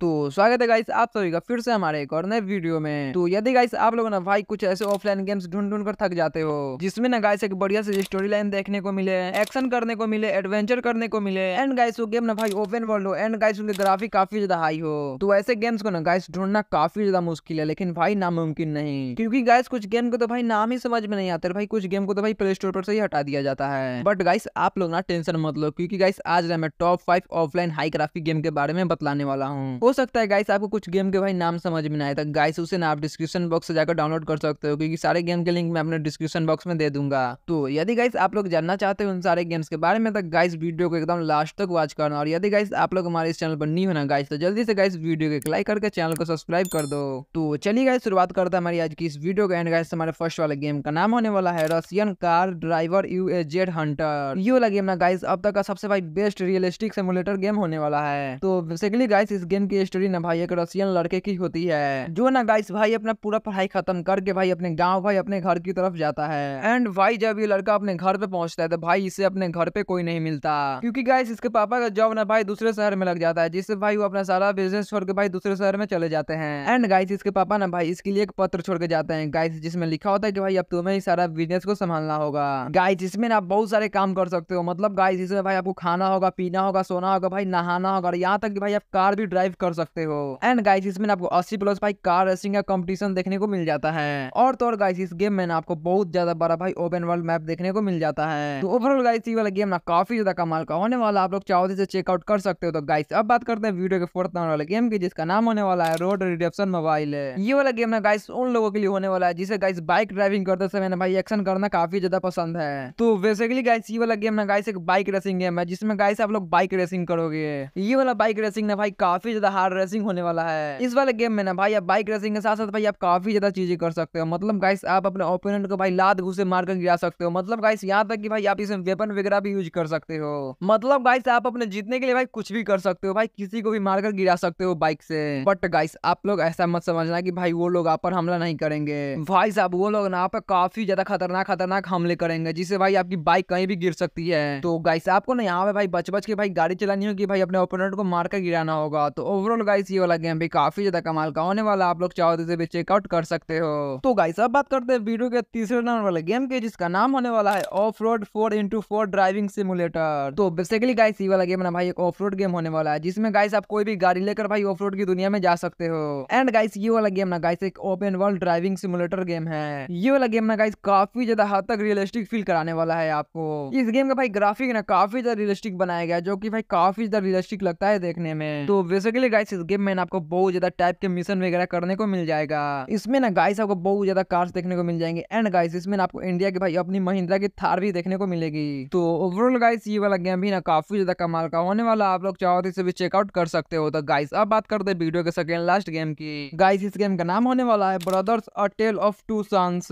तो स्वागत है गाइस आप सभी का फिर से हमारे एक और नए वीडियो में तो यदि गाइस आप लोग ना भाई कुछ ऐसे ऑफलाइन गेम्स ढूंढ ढूंढ कर थक जाते हो जिसमें ना गाइस एक बढ़िया से स्टोरी लाइन देखने को मिले एक्शन करने को मिले एडवेंचर करने को मिले एंड गाइस वो गेम ना भाई ओपन वर्ल्ड हो एंड गाइस उनके ग्राफिक काफी ज्यादा हाई हो तो ऐसे गेम्स को ना गाइस ढूंढना काफी ज्यादा मुश्किल है लेकिन भाई नामुमकिन नहीं क्यूँकी गाइस कुछ गेम को तो भाई नाम ही समझ में नहीं आता भाई कुछ गेम को तो भाई प्ले स्टोर पर से ही हटा दिया जाता है बट गाइस आप लोग ना टेंशन मत लो क्योंकि गाइस आज मैं top five offline high graphic game के बारे में बतलाने वाला हूँ हो सकता है गाइस आपको कुछ गेम के भाई नाम समझ में ना आया था गाइस उसे ना आप डिस्क्रिप्शन बॉक्स से जाकर डाउनलोड कर सकते हो क्योंकि सारे गेम के लिंक मैं अपने डिस्क्रिप्शन बॉक्स में दे दूंगा तो यदि गाइस आप लोग जानना चाहते हो उन सारे गेम्स के बारे में तो गाइस वीडियो को एकदम लास्ट तक वॉच करना और यदि गाइस आप लोग हमारे इस चैनल पर नहीं होना गाइस तो जल्दी से गाइस वीडियो को लाइक करके चैनल को सब्सक्राइब कर दो तो चलिए गाइस शुरुआत करते हैं हमारी आज की इस वीडियो का एंड गाइस हमारे फर्स्ट वाले गेम का नाम होने वाला है Russian car driver U A Z hunter ये वाला गेम ना गाइस अब तक का सबसे भाई बेस्ट रियलिस्टिक सिमुलेटर गेम होने वाला है तो बेसिकली गाइस इस गेम की की स्टोरी ना भाई एक रशियन लड़के की होती है जो ना गाइस भाई अपना पूरा पढ़ाई खत्म करके भाई अपने गाँव भाई अपने घर की तरफ जाता है एंड भाई जब ये लड़का अपने घर पे पहुंचता है तो भाई इसे अपने घर पे कोई नहीं मिलता क्योंकि गाइस इसके पापा का जॉब ना भाई दूसरे शहर में लग जाता है जिससे भाई वो अपना सारा बिजनेस छोड़ के भाई दूसरे शहर में चले जाते हैं एंड गाइस इसके पापा ना भाई इसके लिए एक पत्र छोड़ के जाते हैं गाइस जिसमें लिखा होता है की भाई अब तुम्हें ही सारा बिजनेस को संभालना होगा गाइस इसमें ना बहुत सारे काम कर सकते हो मतलब गाइस इसमें भाई आपको खाना होगा पीना होगा सोना होगा भाई नहाना होगा यहाँ तक भाई आप कार भी ड्राइव कर कर सकते हो एंड गाइस इसमें आपको 80 प्लस भाई कार रेसिंग का कंपटीशन देखने को मिल जाता है और तो और गाइस इस गेम में आपको बहुत ज्यादा बड़ा भाई ओपन वर्ल्ड मैप देखने को मिल जाता है तो ओवरऑल गाइस ये वाला गेम ना काफी ज्यादा कमाल का होने वाला आप लोग चाहो तो से चेकआउट कर सकते हो तो गाइस अब बात करते हैं वीडियो के फोर्थ नंबर वाले गेम की जिसका नाम होने वाला है रोड रिडेप्शन मोबाइल ये वाला गेम ना गाइस उन लोगों के लिए होने वाला है जिसे गाइस बाइक ड्राइविंग करते समय ना भाई एक्शन करना काफी ज्यादा पसंद है तो बेसिकली गाइस ये वाला गेम ना गाइस एक बाइक रेसिंग गेम है जिसमें गाइस आप लोग बाइक रेसिंग करोगे ये वाला बाइक रेसिंग ना भाई काफी ज्यादा हार्ड रेसिंग होने वाला है इस वाले गेम में ना भाई आप बाइक रेसिंग के साथ साथ भाई आप काफी ज्यादा चीजें कर सकते हो मतलब गाइस आप अपने ओपोनेंट को भाई लात घुसे मारकर गिरा सकते हो मतलब गाइस यहाँ तक कि भाई आप इसमें वेपन वगैरह भी यूज कर सकते हो मतलब गाइस आप अपने जीतने के लिए भाई कुछ भी कर सकते हो भाई किसी को भी मारकर गिरा सकते हो बाइक से बट गाइस आप लोग ऐसा मत समझना की भाई वो लोग आप पर हमला नहीं करेंगे भाई साहब वो लोग ना आप पर काफी ज्यादा खतरनाक खतरनाक हमले करेंगे जिससे भाई आपकी बाइक कहीं भी गिर सकती है तो गाइस आपको ना यहाँ पे भाई बच बच के भाई गाड़ी चलानी होगी भाई अपने ओपोनेंट को मारकर गिराना होगा तो ओवरऑल गाइस ये वाला गेम भी काफी ज्यादा कमाल का होने वाला आप लोग चाहो तो इसे भी चेकआउट कर सकते हो तो गाइस अब बात करते हैं वीडियो के तीसरे नंबर वाले गेम के जिसका नाम होने वाला है off road four into four driving simulator तो बेसिकली गाइस ये वाला गेम ना भाई एक ऑफ रोड गेम होने वाला है जिसमें गाइस आप कोई भी गाड़ी लेकर भाई ऑफ रोड की दुनिया में जा सकते हो एंड गाइस ये वाला गेम ना गाइस एक open world driving simulator game है ये वाला गेम ना गाइस काफी ज्यादा हद तक रियलिस्टिक फील कराने वाला है आपको इस गेम का भाई ग्राफिक ना काफी ज्यादा रियलिस्टिक बनाया गया जो की भाई काफी ज्यादा रियलिस्टिक लगता है देखने में तो बेसिकली गाइस इस गेम में ना आपको बहुत ज्यादा टाइप के मिशन वगैरह करने को मिल जाएगा इसमें ना गाइस आपको बहुत ज्यादा कार्स देखने को मिल जाएंगे एंड गाइस इसमें आपको इंडिया के भाई अपनी महिंद्रा की थार भी देखने को मिलेगी तो ओवरऑल गाइस ये वाला गेम भी ना काफी ज्यादा कमाल का होने वाला आप लोग चाहो तो इसे भी चेकआउट कर सकते हो तो गाइस अब बात करते हैं वीडियो के सेकेंड लास्ट गेम की गाइस इस गेम का नाम होने वाला है brothers a tale of two sons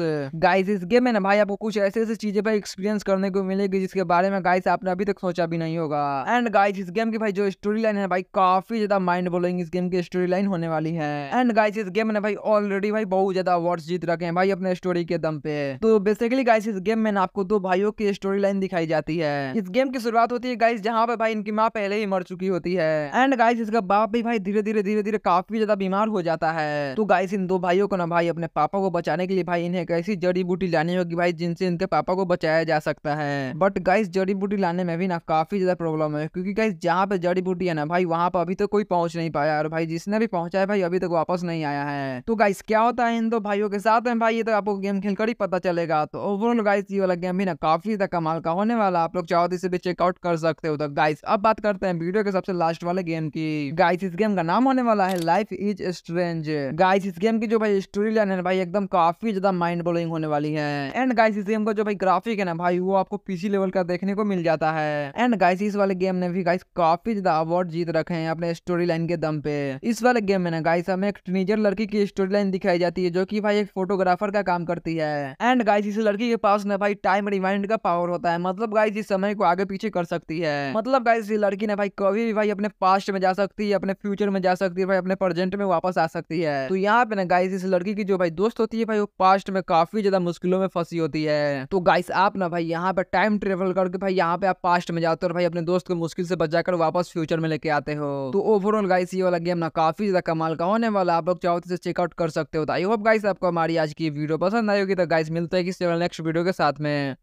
guys इस गेम में ना भाई आपको कुछ ऐसे ऐसे चीजें भाई एक्सपीरियंस करने को मिलेगी जिसके बारे में गाइस आपने अभी तक सोचा भी नहीं होगा एंड गाइस इस गेम की भाई जो स्टोरी लाइन है भाई काफी ज्यादा माइंड बोलेंगे इस गेम की स्टोरी लाइन होने वाली है एंड गाइस इस गेम ने भाई ऑलरेडी भाई बहुत ज्यादा अवार्ड जीत रखे हैं भाई अपने स्टोरी के दम पे तो बेसिकली गाइस इस गेम में आपको दो भाइयों की स्टोरी लाइन दिखाई जाती है इस गेम की शुरुआत होती है गाइस जहाँ पे भाई इनकी माँ पहले ही मर चुकी होती है एंड गाइस इसका बाप भी भाई धीरे धीरे धीरे धीरे काफी ज्यादा बीमार हो जाता है तो गाइस इन दो भाइयों को ना भाई अपने पापा को बचाने के लिए भाई इन्हें ऐसी जड़ी बूटी लानी होगी भाई जिनसे इनके पापा को बचाया जा सकता है बट गाइस जड़ी बूटी लाने में भी ना काफी ज्यादा प्रॉब्लम है क्योंकि गाइस जहाँ पे जड़ी बूटी है ना भाई वहाँ पे अभी तो कोई पहुंच नहीं पाया और भाई जिसने भी पहुंचा है भाई अभी तक वापस नहीं आया है तो गाइस क्या होता है इन दो भाइयों के साथ में भाई ये तो आपको गेम खेलकर ही पता चलेगा तो ओवरऑल गाइस ये वाला गेम भी ना काफी ज्यादा कमाल का होने वाला आप लोग चाहो तो इसे भी चेकआउट कर सकते हो तो गाइस अब बात करते हैं वीडियो के सबसे लास्ट वाले गेम की गाइस इस गेम का नाम होने वाला है लाइफ इज स्ट्रेंज गाइस इस गेम की जो भाई स्टोरी लाइन है भाई एकदम काफी ज्यादा माइंड ब्लोइंग होने वाली है एंड गाइस इस गेम का जो भाई ग्राफिक है ना भाई वो आपको पीसी लेवल का देखने को मिल जाता है एंड गाइस इस वाले गेम ने भी गाइस काफी ज्यादा अवार्ड जीत रखे हैं अपने स्टोरी लाइन लाइन के दम पे इस वाले गेम में ना गाइस हमें एक टीनेजर लड़की की स्टोरी लाइन दिखाई जाती है जो की भाई एक फोटोग्राफर का काम करती है एंड गाइस इस लड़की के पास ना भाई टाइम रिमाइंड का पावर होता है मतलब गाइस इस समय को आगे पीछे कर सकती है मतलब गाइस ये लड़की ना भाई कभी भी भाई अपने पास्ट में जा सकती है अपने फ्यूचर में जा सकती है भाई अपने प्रेजेंट में वापस आ सकती है तो यहाँ पे ना गाइस इस लड़की की जो भाई दोस्त होती है भाई वो पास्ट में काफी ज्यादा मुश्किलों में फंसी होती है तो गाइस आप ना भाई यहाँ पे टाइम ट्रेवल करके भाई यहाँ पे आप पास्ट में जाते हो और भाई अपने दोस्त को मुश्किल से बचाकर वापस फ्यूचर में लेके आते हो तो ओवरऑल गाइस ये वाला गेम ना काफ़ी ज़्यादा कमाल का होने वाला आप लोग चाहो तो चेकआउट कर सकते हो तो आई होप गाइस आपको हमारी आज की वीडियो पसंद आई होगी तो गाइस मिलते हैं किसी नेक्स्ट वीडियो के साथ में